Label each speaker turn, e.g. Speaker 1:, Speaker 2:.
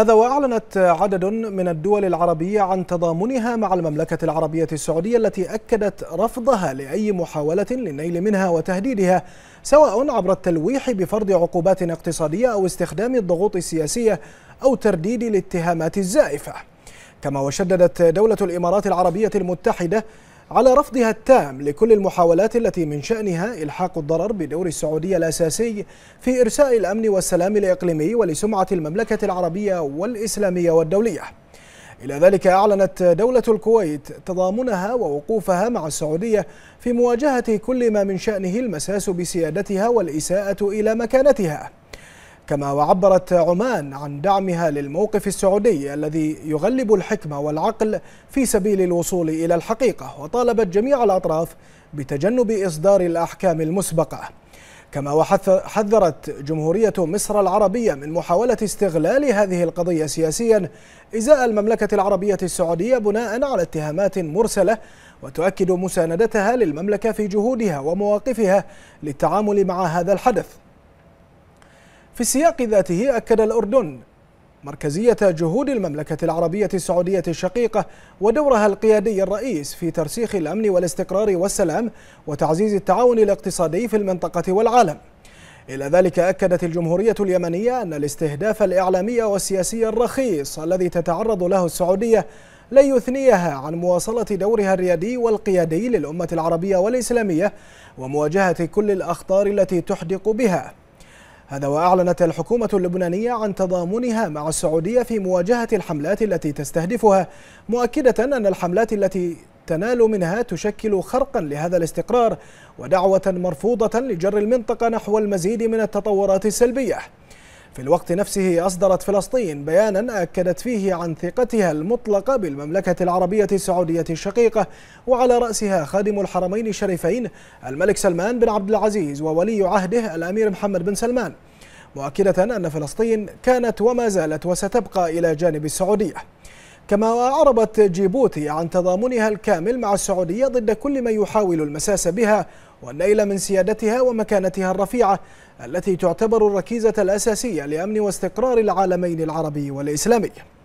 Speaker 1: هذا وأعلنت عدد من الدول العربية عن تضامنها مع المملكة العربية السعودية التي أكدت رفضها لأي محاولة للنيل منها وتهديدها سواء عبر التلويح بفرض عقوبات اقتصادية أو استخدام الضغوط السياسية أو ترديد الاتهامات الزائفة كما وشددت دولة الإمارات العربية المتحدة على رفضها التام لكل المحاولات التي من شأنها إلحاق الضرر بدور السعودية الأساسي في إرساء الأمن والسلام الإقليمي ولسمعة المملكة العربية والإسلامية والدولية إلى ذلك أعلنت دولة الكويت تضامنها ووقوفها مع السعودية في مواجهة كل ما من شأنه المساس بسيادتها والإساءة إلى مكانتها كما وعبرت عمان عن دعمها للموقف السعودي الذي يغلب الحكمة والعقل في سبيل الوصول إلى الحقيقة وطالبت جميع الأطراف بتجنب إصدار الأحكام المسبقة كما وحذرت جمهورية مصر العربية من محاولة استغلال هذه القضية سياسيا إزاء المملكة العربية السعودية بناء على اتهامات مرسلة وتؤكد مساندتها للمملكة في جهودها ومواقفها للتعامل مع هذا الحدث في السياق ذاته أكد الأردن مركزية جهود المملكة العربية السعودية الشقيقة ودورها القيادي الرئيس في ترسيخ الأمن والاستقرار والسلام وتعزيز التعاون الاقتصادي في المنطقة والعالم إلى ذلك أكدت الجمهورية اليمنية أن الاستهداف الإعلامي والسياسي الرخيص الذي تتعرض له السعودية لن يثنيها عن مواصلة دورها الريادي والقيادي للأمة العربية والإسلامية ومواجهة كل الأخطار التي تحدق بها هذا وأعلنت الحكومة اللبنانية عن تضامنها مع السعودية في مواجهة الحملات التي تستهدفها مؤكدة أن الحملات التي تنال منها تشكل خرقا لهذا الاستقرار ودعوة مرفوضة لجر المنطقة نحو المزيد من التطورات السلبية في الوقت نفسه أصدرت فلسطين بيانا أكدت فيه عن ثقتها المطلقة بالمملكة العربية السعودية الشقيقة وعلى رأسها خادم الحرمين الشريفين الملك سلمان بن عبد العزيز وولي عهده الأمير محمد بن سلمان مؤكدة أن فلسطين كانت وما زالت وستبقى إلى جانب السعودية كما أعربت جيبوتي عن تضامنها الكامل مع السعودية ضد كل من يحاول المساس بها والنيل من سيادتها ومكانتها الرفيعة التي تعتبر الركيزة الأساسية لأمن واستقرار العالمين العربي والإسلامي